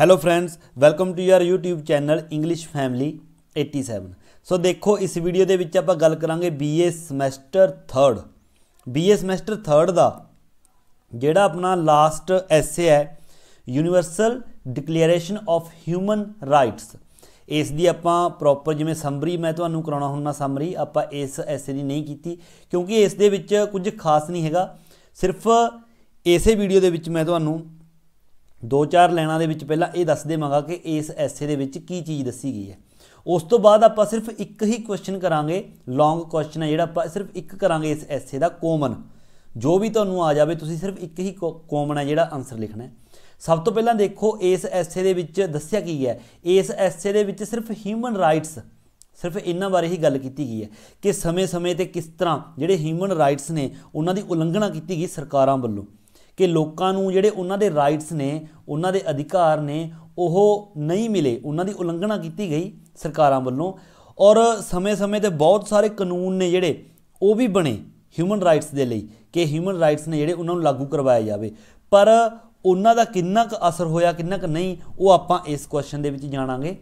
hello friends welcome to your YouTube channel English family 87 so ਦੇਖੋ ਇਸ video ਦੇ ਵਿੱਚ ਆਪਾਂ ਗੱਲ ਕਰਾਂਗੇ BA ਸਮੈਸਟਰ 3 BA ਸਮੈਸਟਰ 3 ਦਾ ਜਿਹੜਾ ਆਪਣਾ ਲਾਸਟ ਐਸੇ ਹੈ universal declaration of human rights ਇਸ ਦੀ ਆਪਾਂ ਪ੍ਰੋਪਰ ਜਿਵੇਂ ਸਮਰੀ ਮੈਂ ਤੁਹਾਨੂੰ ਕਰਾਉਣਾ ਹੁੰਦਾ ਸਮਰੀ ਆਪਾਂ ਇਸ ਐਸੇ ਦੀ ਨਹੀਂ ਕੀਤੀ ਕਿਉਂਕਿ ਇਸ ਦੇ ਵਿੱਚ ਕੁਝ ਖਾਸ ਨਹੀਂ ਹੈਗਾ ਸਿਰਫ ਇਸੇ ਵੀਡੀਓ ਦੇ ਵਿੱਚ ਮੈਂ ਤੁਹਾਨੂੰ ਦੋ ਚਾਰ ਲਾਈਨਾਂ ਦੇ ਵਿੱਚ ਪਹਿਲਾਂ ਇਹ ਦੱਸ ਦੇਵਾਂਗਾ ਕਿ ਇਸ ਐਸੇ ਦੇ ਵਿੱਚ ਕੀ ਚੀਜ਼ ਦੱਸੀ ਗਈ ਹੈ ਉਸ ਤੋਂ ਬਾਅਦ ਆਪਾਂ ਸਿਰਫ ਇੱਕ ਹੀ ਕੁਐਸਚਨ ਕਰਾਂਗੇ ਲੌਂਗ ਕੁਐਸਚਨ ਹੈ ਜਿਹੜਾ ਆਪਾਂ ਸਿਰਫ ਇੱਕ ਕਰਾਂਗੇ ਇਸ ਐਸੇ ਦਾ ਕਾਮਨ ਜੋ ਵੀ ਤੁਹਾਨੂੰ ਆ ਜਾਵੇ ਤੁਸੀਂ ਸਿਰਫ ਇੱਕ ਹੀ ਕਾਮਨ ਹੈ ਜਿਹੜਾ ਆਨਸਰ ਲਿਖਣਾ ਹੈ ਸਭ ਤੋਂ ਪਹਿਲਾਂ ਦੇਖੋ ਇਸ ਐਸੇ ਦੇ ਵਿੱਚ ਦੱਸਿਆ ਕੀ ਹੈ ਇਸ ਐਸੇ ਦੇ ਵਿੱਚ ਸਿਰਫ ਹਿਊਮਨ ਰਾਈਟਸ ਸਿਰਫ ਇਹਨਾਂ ਬਾਰੇ ਹੀ ਗੱਲ ਕੀਤੀ ਗਈ ਹੈ ਕਿ ਸਮੇਂ-ਸਮੇਂ ਤੇ ਕਿਸ ਤਰ੍ਹਾਂ ਜਿਹੜੇ ਹਿਊਮਨ ਰਾਈਟਸ ਨੇ ਉਹਨਾਂ ਦੀ ਉਲੰਘਣਾ ਕੀਤੀ ਗਈ ਸਰਕਾਰਾਂ ਵੱਲੋਂ ਕਿ ਲੋਕਾਂ ਨੂੰ ਜਿਹੜੇ ਉਹਨਾਂ ਦੇ ਰਾਈਟਸ ਨੇ ਉਹਨਾਂ ਦੇ ਅਧਿਕਾਰ ਨੇ ਉਹ ਨਹੀਂ ਮਿਲੇ ਉਹਨਾਂ ਦੀ ਉਲੰਘਣਾ ਕੀਤੀ ਗਈ ਸਰਕਾਰਾਂ ਵੱਲੋਂ ਔਰ ਸਮੇਂ-ਸਮੇਂ ਤੇ ਬਹੁਤ ਸਾਰੇ ਕਾਨੂੰਨ ਨੇ ਜਿਹੜੇ ਉਹ ਵੀ ਬਣੇ ਹਿਊਮਨ ਰਾਈਟਸ ਦੇ ਲਈ ਕਿ ਹਿਊਮਨ ਰਾਈਟਸ ਨੇ ਜਿਹੜੇ ਉਹਨਾਂ ਨੂੰ ਲਾਗੂ ਕਰਵਾਇਆ ਜਾਵੇ ਪਰ ਉਹਨਾਂ ਦਾ ਕਿੰਨਾ ਕੁ ਅਸਰ ਹੋਇਆ ਕਿੰਨਾ ਕੁ ਨਹੀਂ ਉਹ ਆਪਾਂ ਇਸ ਕੁਐਸਚਨ ਦੇ ਵਿੱਚ ਜਾਣਾਂਗੇ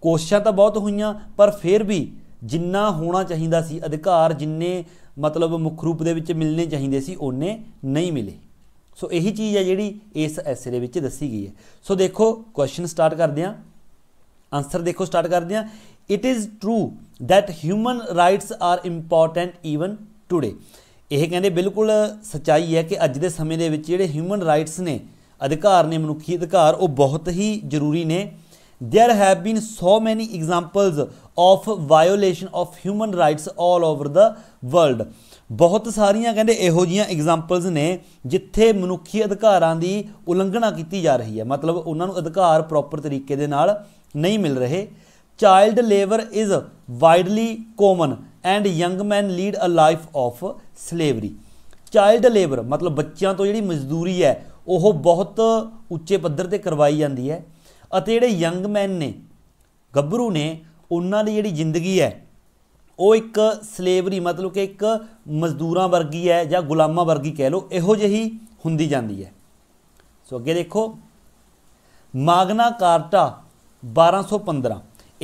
ਕੋਸ਼ਿਸ਼ਾਂ ਤਾਂ ਬਹੁਤ ਹੋਈਆਂ ਪਰ ਫਿਰ ਵੀ ਜਿੰਨਾ ਹੋਣਾ ਚਾਹੀਦਾ ਸੀ ਅਧਿਕਾਰ ਜਿੰਨੇ ਮਤਲਬ ਮੁੱਖ ਰੂਪ ਦੇ ਵਿੱਚ ਮਿਲਨੇ ਚਾਹੀਦੇ ਸੀ ਉਹਨੇ ਨਹੀਂ ਮਿਲੇ ਸੋ ਇਹੀ ਚੀਜ਼ ਹੈ ਜਿਹੜੀ ਇਸ ਐਸੇ ਦੇ ਵਿੱਚ ਦੱਸੀ ਗਈ ਹੈ ਸੋ ਦੇਖੋ ਕੁਐਸਚਨ ਸਟਾਰਟ ਕਰਦੇ ਹਾਂ ਆਨਸਰ ਦੇਖੋ ਸਟਾਰਟ ਕਰਦੇ ਹਾਂ it is true that human rights are important even today ਇਹ ਕਹਿੰਦੇ ਬਿਲਕੁਲ ਸਚਾਈ ਹੈ ਕਿ ਅੱਜ ਦੇ ਸਮੇਂ ਦੇ ਵਿੱਚ ਜਿਹੜੇ ਹਿਊਮਨ ਰਾਈਟਸ ਨੇ ਅਧਿਕਾਰ ਨੇ ਮਨੁੱਖੀ ਅਧਿਕਾਰ ਉਹ ਬਹੁਤ ਹੀ ਜ਼ਰੂਰੀ ਨੇ there have been so many examples of violation of human rights all over the world ਬਹੁਤ ਸਾਰੀਆਂ ਕਹਿੰਦੇ ਇਹੋ ਜੀਆਂ ਐਗਜ਼ਾਮਪਲਸ ਨੇ ਜਿੱਥੇ ਮਨੁੱਖੀ ਅਧਿਕਾਰਾਂ ਦੀ ਉਲੰਘਣਾ ਕੀਤੀ ਜਾ ਰਹੀ ਹੈ ਮਤਲਬ ਉਹਨਾਂ ਨੂੰ ਅਧਿਕਾਰ ਪ੍ਰੋਪਰ ਤਰੀਕੇ ਦੇ ਨਾਲ ਨਹੀਂ ਮਿਲ ਰਹੇ child labour is widely common and young man lead a life of slavery child labour ਮਤਲਬ ਬੱਚਿਆਂ ਤੋਂ ਜਿਹੜੀ ਮਜ਼ਦੂਰੀ ਹੈ ਉਹ ਬਹੁਤ ਉੱਚੇ ਪੱਧਰ ਤੇ ਕਰਵਾਈ ਜਾਂਦੀ ਹੈ ਅਤੇ ਜਿਹੜੇ ਯੰਗ ਮੈਨ ਨੇ ਗੱਭਰੂ ਨੇ ਉਹਨਾਂ ਦੀ ਜਿਹੜੀ ਜ਼ਿੰਦਗੀ ਹੈ ਉਹ ਇੱਕ ਸਲੇਵਰੀ ਮਤਲਬ ਕਿ ਇੱਕ ਮਜ਼ਦੂਰਾਂ ਵਰਗੀ ਹੈ ਜਾਂ ਗੁਲਾਮਾਂ ਵਰਗੀ ਕਹਿ ਲਓ ਇਹੋ ਜਿਹੀ ਹੁੰਦੀ ਜਾਂਦੀ ਹੈ ਸੋ ਅੱਗੇ ਦੇਖੋ ਮਾਗਨਾ ਕਾਰਟਾ 1215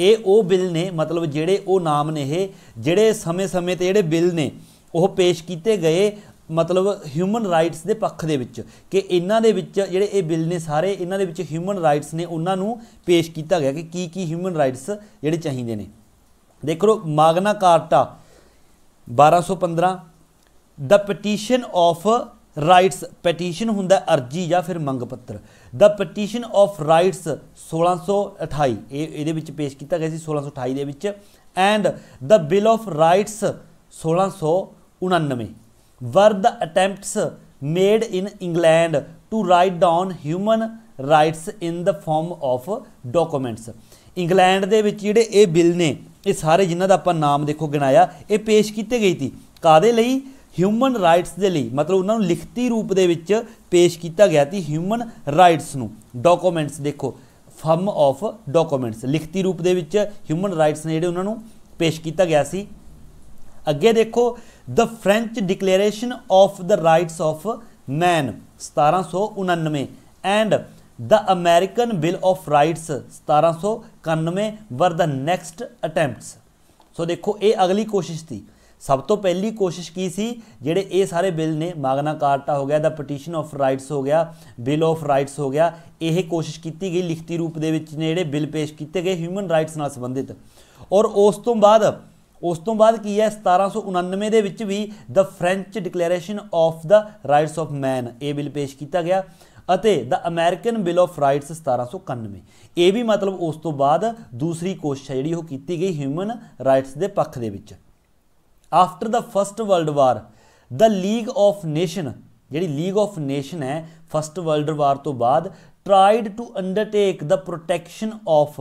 ਇਹ ਉਹ ਬਿੱਲ ਨੇ ਮਤਲਬ ਜਿਹੜੇ ਉਹ ਨਾਮ ਨੇ ਇਹ ਜਿਹੜੇ ਸਮੇਂ-ਸਮੇਂ ਤੇ ਜਿਹੜੇ ਬਿੱਲ ਨੇ ਉਹ ਪੇਸ਼ ਕੀਤੇ ਗਏ ਮਤਲਬ ਹਿਊਮਨ ਰਾਈਟਸ ਦੇ ਪੱਖ ਦੇ ਵਿੱਚ ਕਿ ਇਹਨਾਂ ਦੇ ਵਿੱਚ ਜਿਹੜੇ ਇਹ ਬਿੱਲ ਨੇ ਸਾਰੇ ਇਹਨਾਂ ਦੇ ਵਿੱਚ ਹਿਊਮਨ ਰਾਈਟਸ ਨੇ ਉਹਨਾਂ ਨੂੰ ਪੇਸ਼ ਕੀਤਾ ਗਿਆ ਕਿ ਕੀ ਕੀ ਹਿਊਮਨ ਰਾਈਟਸ ਜਿਹੜੇ ਚਾਹੀਦੇ ਨੇ ਦੇਖੋ ਮਾਗਨਾ ਕਾਰਟਾ 1215 ਦਾ ਪਟੀਸ਼ਨ ਆਫ ਰਾਈਟਸ ਪਟੀਸ਼ਨ ਹੁੰਦਾ ਅਰਜੀ ਜਾਂ ਫਿਰ ਮੰਗ ਪੱਤਰ ਦਾ ਪਟੀਸ਼ਨ ਆਫ ਰਾਈਟਸ 1628 ਇਹ ਇਹਦੇ ਵਿੱਚ ਪੇਸ਼ ਕੀਤਾ ਗਿਆ ਸੀ 1628 ਦੇ ਵਿੱਚ and the bill of rights 1699 were the attempts made in England to write down human rights in the form of documents England ਦੇ ਵਿੱਚ ਜਿਹੜੇ ਇਹ ਬਿੱਲ ਨੇ ਇਹ ਸਾਰੇ ਜਿਨ੍ਹਾਂ ਦਾ ਆਪਾਂ ਨਾਮ ਦੇਖੋ ਗਿਣਾਇਆ ਇਹ ਪੇਸ਼ ਕੀਤੇ ਗਈ ਸੀ ਕਾਦੇ ਲਈ ਹਿਊਮਨ ਰਾਈਟਸ ਦੇ ਲਈ ਮਤਲਬ ਉਹਨਾਂ ਨੂੰ ਲਿਖਤੀ ਰੂਪ ਦੇ ਵਿੱਚ ਪੇਸ਼ ਕੀਤਾ ਗਿਆ ਸੀ ਹਿਊਮਨ ਰਾਈਟਸ ਨੂੰ ਡਾਕੂਮੈਂਟਸ ਦੇਖੋ ਫਰਮ ਆਫ ਡਾਕੂਮੈਂਟਸ ਲਿਖਤੀ ਰੂਪ ਦੇ ਵਿੱਚ ਹਿਊਮਨ ਰਾਈਟਸ ਨੇ ਜਿਹੜੇ ਉਹਨਾਂ ਨੂੰ ਪੇਸ਼ ਕੀਤਾ ਗਿਆ ਸੀ ਅੱਗੇ ਦੇਖੋ the French declaration of the rights of man 1799 and the American bill of rights 1791 were the next attempts ਸੋ ਦੇਖੋ ਇਹ ਅਗਲੀ ਕੋਸ਼ਿਸ਼ ਸੀ ਸਭ ਤੋਂ ਪਹਿਲੀ ਕੋਸ਼ਿਸ਼ ਕੀ ਸੀ ਜਿਹੜੇ ਇਹ ਸਾਰੇ ਬਿੱਲ ਨੇ ਮਾਗਨਾ ਕਾਰਟਾ ਹੋ ਗਿਆ ਦਾ ਪਟੀਸ਼ਨ ਆਫ ਰਾਈਟਸ ਹੋ ਗਿਆ ਬਿੱਲ ਆਫ ਰਾਈਟਸ ਹੋ ਗਿਆ ਇਹ ਕੋਸ਼ਿਸ਼ ਕੀਤੀ ਗਈ ਲਿਖਤੀ ਰੂਪ ਦੇ ਵਿੱਚ ਨੇ ਜਿਹੜੇ ਬਿੱਲ ਪੇਸ਼ ਕੀਤੇ ਗਏ ਹਿਊਮਨ ਰਾਈਟਸ ਨਾਲ ਸੰਬੰਧਿਤ ਔਰ ਉਸ ਤੋਂ ਬਾਅਦ ਉਸ ਤੋਂ ਬਾਅਦ ਕੀ ਹੈ 1799 ਦੇ ਵਿੱਚ ਵੀ the French declaration of the rights of man ਇਹ ਬਿੱਲ ਪੇਸ਼ ਕੀਤਾ ਗਿਆ ਅਤੇ the American bill of rights 1791 ਇਹ ਵੀ ਮਤਲਬ ਉਸ ਤੋਂ ਬਾਅਦ ਦੂਸਰੀ ਕੋਸ਼ਿਸ਼ ਹੈ ਜਿਹੜੀ ਉਹ ਕੀਤੀ ਗਈ ਹਿਊਮਨ ਰਾਈਟਸ ਦੇ ਪੱਖ ਦੇ ਵਿੱਚ after the first world war the league of nation ਜਿਹੜੀ ਲੀਗ ਆਫ ਨੇਸ਼ਨ ਹੈ ਫਰਸਟ ਵਰਲਡ ਵਾਰ ਤੋਂ ਬਾਅਦ tried to undertake the protection of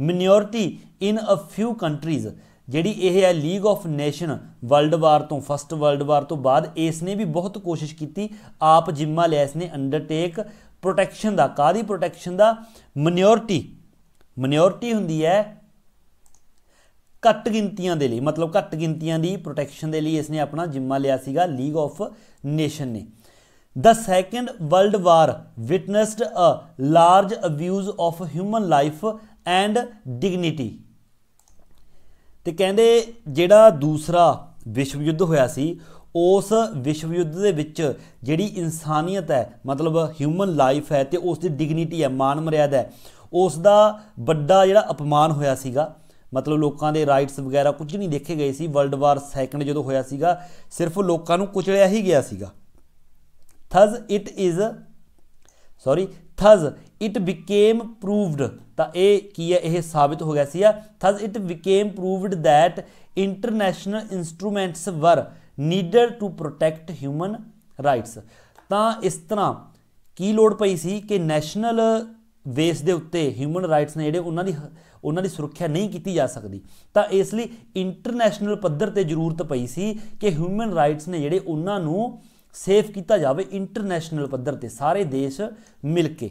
minority in a few countries ਜਿਹੜੀ ਇਹ ਹੈ league of nation world war ਤੋਂ first world war ਤੋਂ ਬਾਅਦ ਇਸ ਨੇ ਵੀ ਬਹੁਤ ਕੋਸ਼ਿਸ਼ ਕੀਤੀ ਆਪ ਜਿੰਮਾ ਲਿਆ ਇਸ ਨੇ ਅੰਡਰਟੇਕ ਪ੍ਰੋਟੈਕਸ਼ਨ ਦਾ ਕਾਦੀ ਪ੍ਰੋਟੈਕਸ਼ਨ ਦਾ ਮਨਿਓਰਟੀ ਮਨਿਓਰਟੀ ਹੁੰਦੀ ਹੈ ਘੱਟ ਗਿਣਤੀਆਂ ਦੇ ਲਈ ਮਤਲਬ ਘੱਟ ਗਿਣਤੀਆਂ ਦੀ ਪ੍ਰੋਟੈਕਸ਼ਨ ਦੇ ਲਈ ਇਸ ਨੇ ਆਪਣਾ ਜਿੰਮਾ ਲਿਆ ਸੀਗਾ ਲੀਗ ਆਫ ਨੇਸ਼ਨ ਨੇ the second world war witnessed a large abuse of human life and dignity ਤੇ ਕਹਿੰਦੇ ਜਿਹੜਾ ਦੂਸਰਾ ਵਿਸ਼ਵ ਯੁੱਧ ਹੋਇਆ ਸੀ ਉਸ ਵਿਸ਼ਵ ਯੁੱਧ ਦੇ ਵਿੱਚ ਜਿਹੜੀ ਇਨਸਾਨੀਅਤ ਹੈ ਮਤਲਬ ਹਿਊਮਨ ਲਾਈਫ ਹੈ ਤੇ ਉਸ ਦੀ ਡਿਗਨਿਟੀ ਹੈ ਮਾਨ ਮਰਿਆਦਾ ਹੈ ਉਸ ਦਾ ਵੱਡਾ ਜਿਹੜਾ ਅਪਮਾਨ ਹੋਇਆ ਸੀਗਾ ਮਤਲਬ ਲੋਕਾਂ ਦੇ ਰਾਈਟਸ ਵਗੈਰਾ ਕੁਝ ਨਹੀਂ ਦੇਖੇ ਗਏ ਸੀ ਵਰਲਡ ਵਾਰ ਸੈਕੰਡ ਜਦੋਂ ਹੋਇਆ ਸੀਗਾ ਸਿਰਫ ਲੋਕਾਂ ਨੂੰ ਕੁਚਲਿਆ ਹੀ ਗਿਆ ਸੀਗਾ thus it is sorry thus it became proved ਤਾਂ ਇਹ ਕੀ ਹੈ ਇਹ ਸਾਬਿਤ ਹੋ ਗਿਆ ਸੀ ਆ thus it became proved that international instruments were needed to protect human rights ਤਾਂ ਇਸ ਤਰ੍ਹਾਂ ਕੀ ਲੋੜ ਪਈ ਸੀ ਕਿ ਨੈਸ਼ਨਲ ਬੇਸ ਦੇ ਉੱਤੇ ਹਿਊਮਨ ਰਾਈਟਸ ਨੇ ਜਿਹੜੇ ਉਹਨਾਂ ਦੀ ਉਹਨਾਂ ਦੀ ਸੁਰੱਖਿਆ ਨਹੀਂ ਕੀਤੀ ਜਾ ਸਕਦੀ ਤਾਂ ਇਸ ਲਈ ਇੰਟਰਨੈਸ਼ਨਲ ਪੱਧਰ ਤੇ ਜ਼ਰੂਰਤ ਪਈ ਸੀ ਕਿ ਹਿਊਮਨ ਰਾਈਟਸ ਨੇ ਜਿਹੜੇ ਉਹਨਾਂ ਨੂੰ ਸੇਫ ਕੀਤਾ ਜਾਵੇ ਇੰਟਰਨੈਸ਼ਨਲ ਪੱਧਰ ਤੇ ਸਾਰੇ ਦੇਸ਼ ਮਿਲ ਕੇ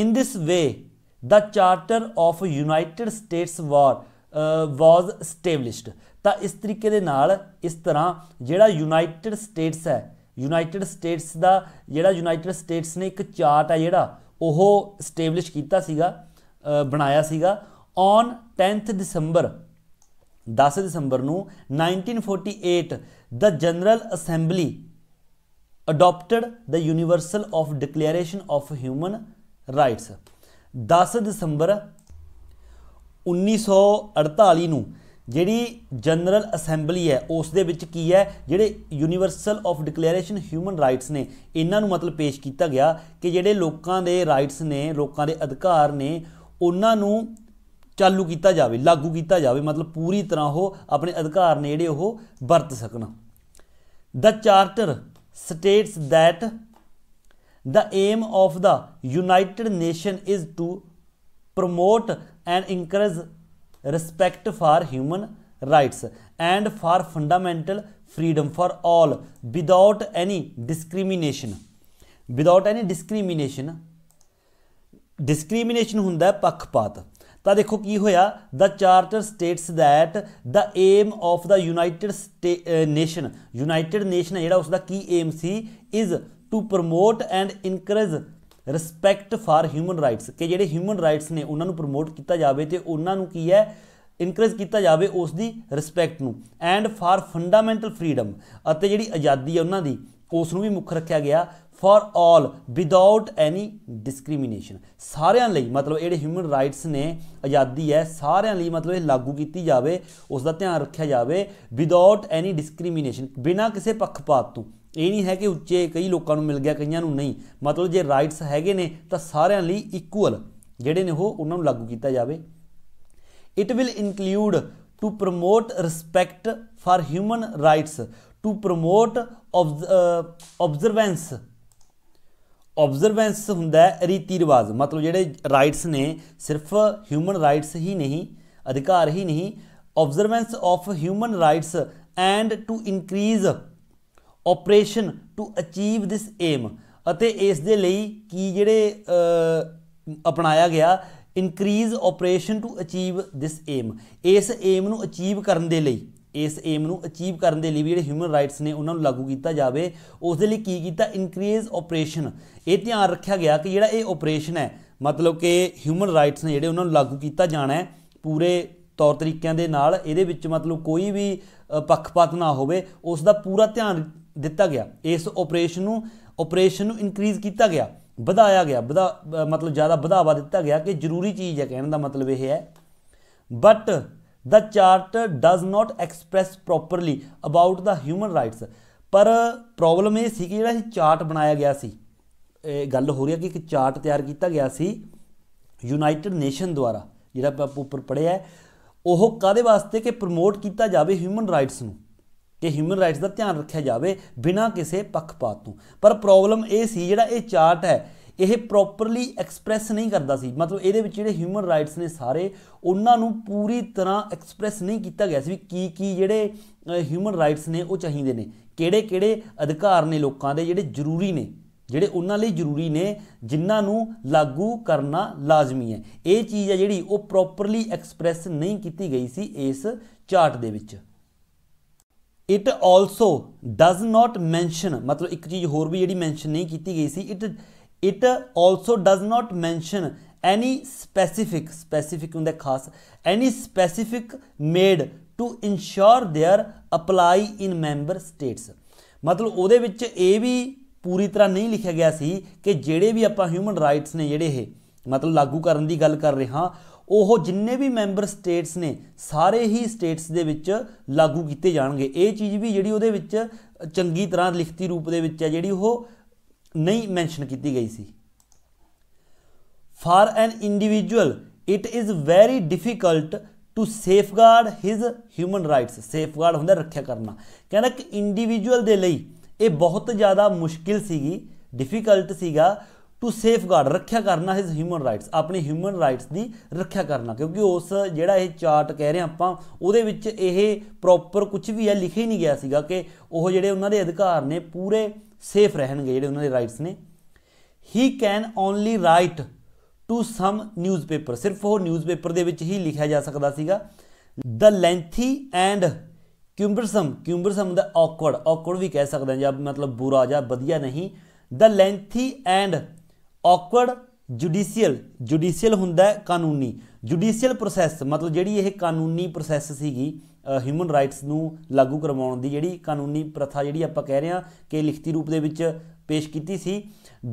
in this way the charter of United States war was established ਤਾਂ ਇਸ ਤਰੀਕੇ ਦੇ ਨਾਲ ਇਸ ਤਰ੍ਹਾਂ ਜਿਹੜਾ ਯੂਨਾਈਟਿਡ ਸਟੇਟਸ ਹੈ ਯੂਨਾਈਟਿਡ ਸਟੇਟਸ ਦਾ ਜਿਹੜਾ ਯੂਨਾਈਟਿਡ ਸਟੇਟਸ ਨੇ ਇੱਕ ਚਾਰਟ ਹੈ ਜਿਹੜਾ ਉਹ ਸਟੈਬਲਿਸ਼ ਕੀਤਾ ਸੀਗਾ ਬਣਾਇਆ ਸੀਗਾ ਔਨ 10th ਦਸੰਬਰ 10 ਦਸੰਬਰ ਨੂੰ 1948 ਦਾ general assembly adopted the universal of declaration of human rights 10 ਦਸੰਬਰ 1948 ਨੂੰ ਜਿਹੜੀ ਜਨਰਲ ਅਸੈਂਬਲੀ ਹੈ ਉਸ ਦੇ ਵਿੱਚ ਕੀ ਹੈ ਜਿਹੜੇ universal of declaration human rights ਨੇ ਇਹਨਾਂ ਨੂੰ ਮਤਲਬ ਪੇਸ਼ ਕੀਤਾ ਗਿਆ ਕਿ ਜਿਹੜੇ ਲੋਕਾਂ ਦੇ ਰਾਈਟਸ ਨੇ ਲੋਕਾਂ ਦੇ ਅਧਿਕਾਰ ਨੇ ਉਹਨਾਂ ਨੂੰ ਚਾਲੂ ਕੀਤਾ ਜਾਵੇ ਲਾਗੂ ਕੀਤਾ ਜਾਵੇ ਮਤਲਬ ਪੂਰੀ ਤਰ੍ਹਾਂ ਉਹ ਆਪਣੇ ਅਧਿਕਾਰ ਨੇ ਜਿਹੜੇ ਉਹ ਵਰਤ ਸਕਣ ਦਾ charter states that the aim of the united nation is to promote and encourage respect for human rights and for fundamental freedom for all without any discrimination without any discrimination discrimination hunda hai ਤਾਂ ਦੇਖੋ ਕੀ ਹੋਇਆ the charter states that the aim of the United Nation United Nation ਜਿਹੜਾ ਉਸ ਦਾ ਕੀ aim ਸੀ is to promote and encourage respect for human rights ਕਿ ਜਿਹੜੇ ਹਿਊਮਨ ਰਾਈਟਸ ਨੇ ਉਹਨਾਂ ਨੂੰ ਪ੍ਰੋਮੋਟ ਕੀਤਾ ਜਾਵੇ ਤੇ ਉਹਨਾਂ ਨੂੰ ਕੀ ਹੈ ਇਨਕਰੇਜ ਕੀਤਾ ਜਾਵੇ ਉਸ ਦੀ ਰਿਸਪੈਕਟ ਨੂੰ ਐਂਡ ਫਾਰ ਫੰਡਾਮੈਂਟਲ ਫਰੀडम ਅਤੇ ਜਿਹੜੀ ਆਜ਼ਾਦੀ ਹੈ ਉਹਨਾਂ ਦੀ ਉਸ ਨੂੰ ਵੀ ਮੁੱਖ ਰੱਖਿਆ ਗਿਆ for all without any discrimination ਸਾਰਿਆਂ ਲਈ ਮਤਲਬ ਜਿਹੜੇ ਹਿਊਮਨ ਰਾਈਟਸ ਨੇ ਆਜ਼ਾਦੀ ਹੈ ਸਾਰਿਆਂ ਲਈ ਮਤਲਬ ਇਹ ਲਾਗੂ ਕੀਤੀ ਜਾਵੇ ਉਸ ਦਾ ਧਿਆਨ ਰੱਖਿਆ ਜਾਵੇ ਵਿਦਆਊਟ ਐਨੀ ਡਿਸਕ੍ਰਿਮੀਨੇਸ਼ਨ ਬਿਨਾਂ ਕਿਸੇ ਪੱਖਪਾਤ ਤੋਂ ਇਹ ਨਹੀਂ ਹੈ ਕਿ ਉੱਚੇ ਕਈ ਲੋਕਾਂ ਨੂੰ ਮਿਲ ਗਿਆ ਕਈਆਂ ਨੂੰ ਨਹੀਂ ਮਤਲਬ ਜੇ ਰਾਈਟਸ ਹੈਗੇ ਨੇ ਤਾਂ ਸਾਰਿਆਂ ਲਈ ਇਕੁਅਲ ਜਿਹੜੇ ਨੇ ਉਹ ਉਹਨਾਂ ਨੂੰ ਲਾਗੂ ਕੀਤਾ ਜਾਵੇ it will include to promote respect for human rights to promote uh, observance observance ਹੁੰਦਾ ਹੈ ਰੀਤੀ ਰਿਵਾਜ ਮਤਲਬ ਜਿਹੜੇ ਰਾਈਟਸ ਨੇ ਸਿਰਫ ਹਿਊਮਨ ਰਾਈਟਸ ਹੀ ਨਹੀਂ ਅਧਿਕਾਰ ਹੀ ਨਹੀਂ observance of human rights and to increase operation to achieve this aim ਅਤੇ ਇਸ ਦੇ ਲਈ ਕੀ ਜਿਹੜੇ ਅਪਣਾਇਆ ਗਿਆ increase operation to achieve this aim ਇਸ ਏਮ ਨੂੰ ਅਚੀਵ ਕਰਨ ਦੇ ਲਈ ਇਸ ਏਮ ਨੂੰ ਅਚੀਵ ਕਰਨ ਦੇ ਲਈ ਵੀ ਜਿਹੜੇ ਹਿਊਮਨ ਰਾਈਟਸ ਨੇ ਉਹਨਾਂ ਨੂੰ ਲਾਗੂ ਕੀਤਾ ਜਾਵੇ ਉਸ ਦੇ ਲਈ ਕੀ ਕੀਤਾ ਇਨਕਰੀਜ਼ ਆਪਰੇਸ਼ਨ ਇਹ ਧਿਆਨ ਰੱਖਿਆ ਗਿਆ ਕਿ ਜਿਹੜਾ ਇਹ ਆਪਰੇਸ਼ਨ ਹੈ ਮਤਲਬ ਕਿ ਹਿਊਮਨ ਰਾਈਟਸ ਨੇ ਜਿਹੜੇ ਉਹਨਾਂ ਨੂੰ ਲਾਗੂ ਕੀਤਾ ਜਾਣਾ ਹੈ ਪੂਰੇ ਤੌਰ ਤਰੀਕਿਆਂ ਦੇ ਨਾਲ ਇਹਦੇ ਵਿੱਚ ਮਤਲਬ ਕੋਈ ਵੀ ਪੱਖਪਾਤ ਨਾ ਹੋਵੇ ਉਸ ਦਾ ਪੂਰਾ ਧਿਆਨ ਦਿੱਤਾ ਗਿਆ ਇਸ ਆਪਰੇਸ਼ਨ ਨੂੰ ਆਪਰੇਸ਼ਨ ਨੂੰ ਇਨਕਰੀਜ਼ ਕੀਤਾ ਗਿਆ ਵਧਾਇਆ ਗਿਆ ਵਧਾ ਮਤਲਬ ਜ਼ਿਆਦਾ ਵਧਾਵਾ ਦਿੱਤਾ ਗਿਆ ਕਿ ਜ਼ਰੂਰੀ ਚੀਜ਼ ਹੈ ਕਹਿਣ ਦਾ ਮਤਲਬ ਇਹ ਹੈ but the charter does not express properly about the human rights ਪਰ ਪ੍ਰੋਬਲਮ ਇਹ ਸੀ ਕਿ ਜਿਹੜਾ ਇਹ ਚਾਰਟ ਬਣਾਇਆ ਗਿਆ ਸੀ ਇਹ ਗੱਲ ਹੋ ਰਹੀ ਹੈ ਕਿ ਇੱਕ ਚਾਰਟ ਤਿਆਰ ਕੀਤਾ ਗਿਆ ਸੀ ਯੂਨਾਈਟਿਡ ਨੇਸ਼ਨ ਦੁਆਰਾ ਜਿਹੜਾ ਆਪਾਂ ਉੱਪਰ ਪੜਿਆ ਉਹ ਕਾਦੇ ਵਾਸਤੇ ਕਿ ਪ੍ਰਮੋਟ ਕੀਤਾ ਜਾਵੇ ਹਿਊਮਨ ਰਾਈਟਸ ਨੂੰ ਕਿ ਹਿਊਮਨ ਰਾਈਟਸ ਦਾ ਧਿਆਨ ਰੱਖਿਆ ਜਾਵੇ ਬਿਨਾਂ ਕਿਸੇ ਪੱਖਪਾਤ ਤੋਂ ਪਰ ਪ੍ਰੋਬਲਮ ਇਹ ਸੀ ਜਿਹੜਾ ਇਹ ਚਾਰਟ ਹੈ ਇਹ ਪ੍ਰੋਪਰਲੀ ਐਕਸਪ੍ਰੈਸ ਨਹੀਂ ਕਰਦਾ ਸੀ ਮਤਲਬ ਇਹਦੇ ਵਿੱਚ ਜਿਹੜੇ ਹਿਊਮਨ ਰਾਈਟਸ ਨੇ ਸਾਰੇ ਉਹਨਾਂ ਨੂੰ ਪੂਰੀ ਤਰ੍ਹਾਂ ਐਕਸਪ੍ਰੈਸ ਨਹੀਂ ਕੀਤਾ ਗਿਆ ਸੀ ਵੀ ਕੀ ਕੀ ਜਿਹੜੇ ਹਿਊਮਨ ਰਾਈਟਸ ਨੇ ਉਹ ਚਾਹੀਦੇ ਨੇ ਕਿਹੜੇ ਕਿਹੜੇ ਅਧਿਕਾਰ ਨੇ ਲੋਕਾਂ ਦੇ ਜਿਹੜੇ ਜ਼ਰੂਰੀ ਨੇ ਜਿਹੜੇ ਉਹਨਾਂ ਲਈ ਜ਼ਰੂਰੀ ਨੇ ਜਿਨ੍ਹਾਂ ਨੂੰ ਲਾਗੂ ਕਰਨਾ ਲਾਜ਼ਮੀ ਹੈ ਇਹ ਚੀਜ਼ ਹੈ ਜਿਹੜੀ ਉਹ ਪ੍ਰੋਪਰਲੀ ਐਕਸਪ੍ਰੈਸ ਨਹੀਂ ਕੀਤੀ ਗਈ ਸੀ ਇਸ ਚਾਰਟ ਦੇ ਵਿੱਚ it also does not mention ਮਤਲਬ ਇੱਕ ਚੀਜ਼ ਹੋਰ ਵੀ ਜਿਹੜੀ ਮੈਂਸ਼ਨ ਨਹੀਂ ਕੀਤੀ ਗਈ ਸੀ it it also does not mention any specific specific ਹੁੰਦਾ ਖਾਸ any specific made to ensure their apply in member states ਮਤਲਬ ਉਹਦੇ ਵਿੱਚ ਇਹ ਵੀ ਪੂਰੀ ਤਰ੍ਹਾਂ ਨਹੀਂ ਲਿਖਿਆ ਗਿਆ ਸੀ ਕਿ ਜਿਹੜੇ ਵੀ ਆਪਾਂ ਹਿਊਮਨ ਰਾਈਟਸ ਨੇ ਜਿਹੜੇ ਇਹ ਮਤਲਬ ਲਾਗੂ ਕਰਨ ਦੀ ਗੱਲ ਕਰ ਰਹੇ ਹਾਂ ਉਹ ਜਿੰਨੇ ਵੀ ਮੈਂਬਰ ਸਟੇਟਸ ਨੇ ਸਾਰੇ ਹੀ ਸਟੇਟਸ ਦੇ ਵਿੱਚ ਲਾਗੂ ਕੀਤੇ ਜਾਣਗੇ ਇਹ ਚੀਜ਼ ਵੀ ਜਿਹੜੀ ਉਹਦੇ ਵਿੱਚ ਚੰਗੀ ਤਰ੍ਹਾਂ ਲਿਖਤੀ ਰੂਪ ਦੇ ਵਿੱਚ ਹੈ ਜਿਹੜੀ ਉਹ ਨਹੀਂ ਮੈਂਸ਼ਨ ਕੀਤੀ ਗਈ ਸੀ for an individual it is very difficult to safeguard his human rights safeguard ਹੁੰਦਾ ਰੱਖਿਆ ਕਰਨਾ ਕਹਿੰਦਾ ਕਿ ਇੰਡੀਵਿਜੂਅਲ ਦੇ ਲਈ ਇਹ ਬਹੁਤ ਜ਼ਿਆਦਾ ਮੁਸ਼ਕਿਲ ਸੀਗੀ ਡਿਫਿਕਲਟ ਸੀਗਾ ਟੂ ਸੇਫਗਾਰਡ ਰੱਖਿਆ ਕਰਨਾ ਹਿਸ ਹਿਊਮਨ ਰਾਈਟਸ ਆਪਣੀ ਹਿਊਮਨ ਰਾਈਟਸ ਦੀ ਰੱਖਿਆ ਕਰਨਾ ਕਿਉਂਕਿ ਉਸ ਜਿਹੜਾ ਇਹ ਚਾਰਟ ਕਹਿ ਰਹੇ ਆਪਾਂ ਉਹਦੇ ਵਿੱਚ ਇਹ ਪ੍ਰੋਪਰ ਕੁਝ ਵੀ ਹੈ ਲਿਖਿਆ ਹੀ ਨਹੀਂ ਗਿਆ ਸੀਗਾ ਕਿ ਉਹ ਜਿਹੜੇ ਉਹਨਾਂ ਦੇ ਅਧਿਕਾਰ ਨੇ ਪੂਰੇ ਸੇਫ ਰਹਿਣਗੇ ਜਿਹੜੇ ਉਹਨਾਂ ਦੇ ਰਾਈਟਸ ਨੇ he can only write to some newspaper ਸਿਰਫ ਉਹ ਨਿਊਜ਼ਪੇਪਰ ਦੇ ਵਿੱਚ ਹੀ ਲਿਖਿਆ ਜਾ ਸਕਦਾ ਸੀਗਾ the lengthy and cumbersome cumbersome ਦਾ ਔਕਵਰਡ ਔਕਵਰਡ ਵੀ ਕਹਿ ਸਕਦੇ ਆ ਜਾਂ ਮਤਲਬ ਬੁਰਾ ਜਾਂ ਵਧੀਆ ਨਹੀਂ the lengthy and awkward judicial judicial ਹੁੰਦਾ ਕਾਨੂੰਨੀ ਜੁਡੀਸ਼ੀਅਲ ਪ੍ਰੋਸੈਸ ਮਤਲਬ ਜਿਹੜੀ ਇਹ ਕਾਨੂੰਨੀ ਪ੍ਰੋਸੈਸ ਸੀਗੀ ਹਿਊਮਨ ਰਾਈਟਸ ਨੂੰ ਲਾਗੂ ਕਰਵਾਉਣ ਦੀ ਜਿਹੜੀ ਕਾਨੂੰਨੀ ਪ੍ਰਥਾ ਜਿਹੜੀ ਆਪਾਂ ਕਹਿ ਰਹੇ ਹਾਂ ਕਿ ਲਿਖਤੀ ਰੂਪ ਦੇ ਵਿੱਚ ਪੇਸ਼ ਕੀਤੀ ਸੀ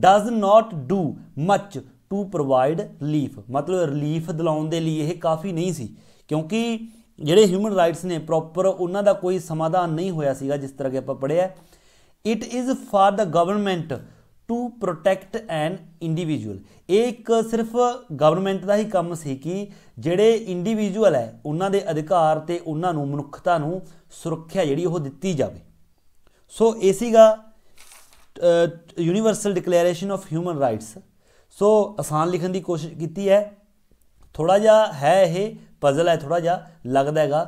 does not do much to provide relief ਮਤਲਬ ਰਿਲੀਫ ਦਿਲਾਉਣ ਦੇ ਲਈ ਇਹ ਕਾਫੀ ਨਹੀਂ ਸੀ ਕਿਉਂਕਿ ਜਿਹੜੇ ਹਿਊਮਨ ਰਾਈਟਸ ਨੇ ਪ੍ਰੋਪਰ ਉਹਨਾਂ ਦਾ ਕੋਈ ਸਮਾਧਾਨ ਨਹੀਂ ਹੋਇਆ ਸੀਗਾ ਜਿਸ ਤਰ੍ਹਾਂ ਕਿ ਆਪਾਂ ਪੜਿਆ it is for the government to protect an individual ਇੱਕ ਸਿਰਫ ਗਵਰਨਮੈਂਟ ਦਾ ਹੀ ਕੰਮ ਸੀ ਕਿ ਜਿਹੜੇ ਇੰਡੀਵਿਜੂਅਲ ਹੈ ਉਹਨਾਂ ਦੇ ਅਧਿਕਾਰ ਤੇ ਉਹਨਾਂ ਨੂੰ ਮਨੁੱਖਤਾ ਨੂੰ ਸੁਰੱਖਿਆ ਜਿਹੜੀ ਉਹ ਦਿੱਤੀ ਜਾਵੇ ਸੋ ਇਹ ਸੀਗਾ universal declaration of human rights so ਆਸਾਨ ਲਿਖਣ ਦੀ ਕੋਸ਼ਿਸ਼ ਕੀਤੀ ਹੈ ਥੋੜਾ ਜਿਹਾ ਹੈ ਇਹ ਪਜ਼ਲ ਹੈ ਥੋੜਾ ਜਿਹਾ ਲੱਗਦਾ ਹੈਗਾ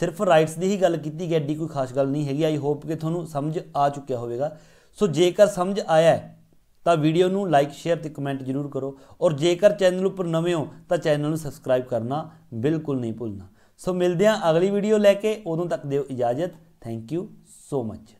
ਸਿਰਫ ਰਾਈਟਸ ਦੀ ਹੀ ਗੱਲ ਕੀਤੀ ਗਈ ਐਡੀ ਕੋਈ ਖਾਸ ਗੱਲ ਨਹੀਂ ਹੈਗੀ ਆਈ ਹੋਪ ਕਿ ਤੁਹਾਨੂੰ ਸਮਝ ਆ ਚੁੱਕਿਆ ਹੋਵੇਗਾ ਸੋ ਜੇਕਰ ਸਮਝ ਆਇਆ ਹੈ ਤਾਂ ਵੀਡੀਓ ਨੂੰ ਲਾਈਕ ਸ਼ੇਅਰ ਤੇ ਕਮੈਂਟ ਜ਼ਰੂਰ ਕਰੋ ਔਰ ਜੇਕਰ ਚੈਨਲ ਉੱਪਰ ਨਵੇਂ ਹੋ ਤਾਂ ਚੈਨਲ ਨੂੰ ਸਬਸਕ੍ਰਾਈਬ ਕਰਨਾ ਬਿਲਕੁਲ ਨਹੀਂ ਭੁੱਲਣਾ ਸੋ ਮਿਲਦੇ ਹਾਂ ਅਗਲੀ ਵੀਡੀਓ ਲੈ ਕੇ ਉਦੋਂ ਤੱਕ ਦਿਓ ਇਜਾਜ਼ਤ ਥੈਂਕ ਯੂ ਸੋ ਮੱਚ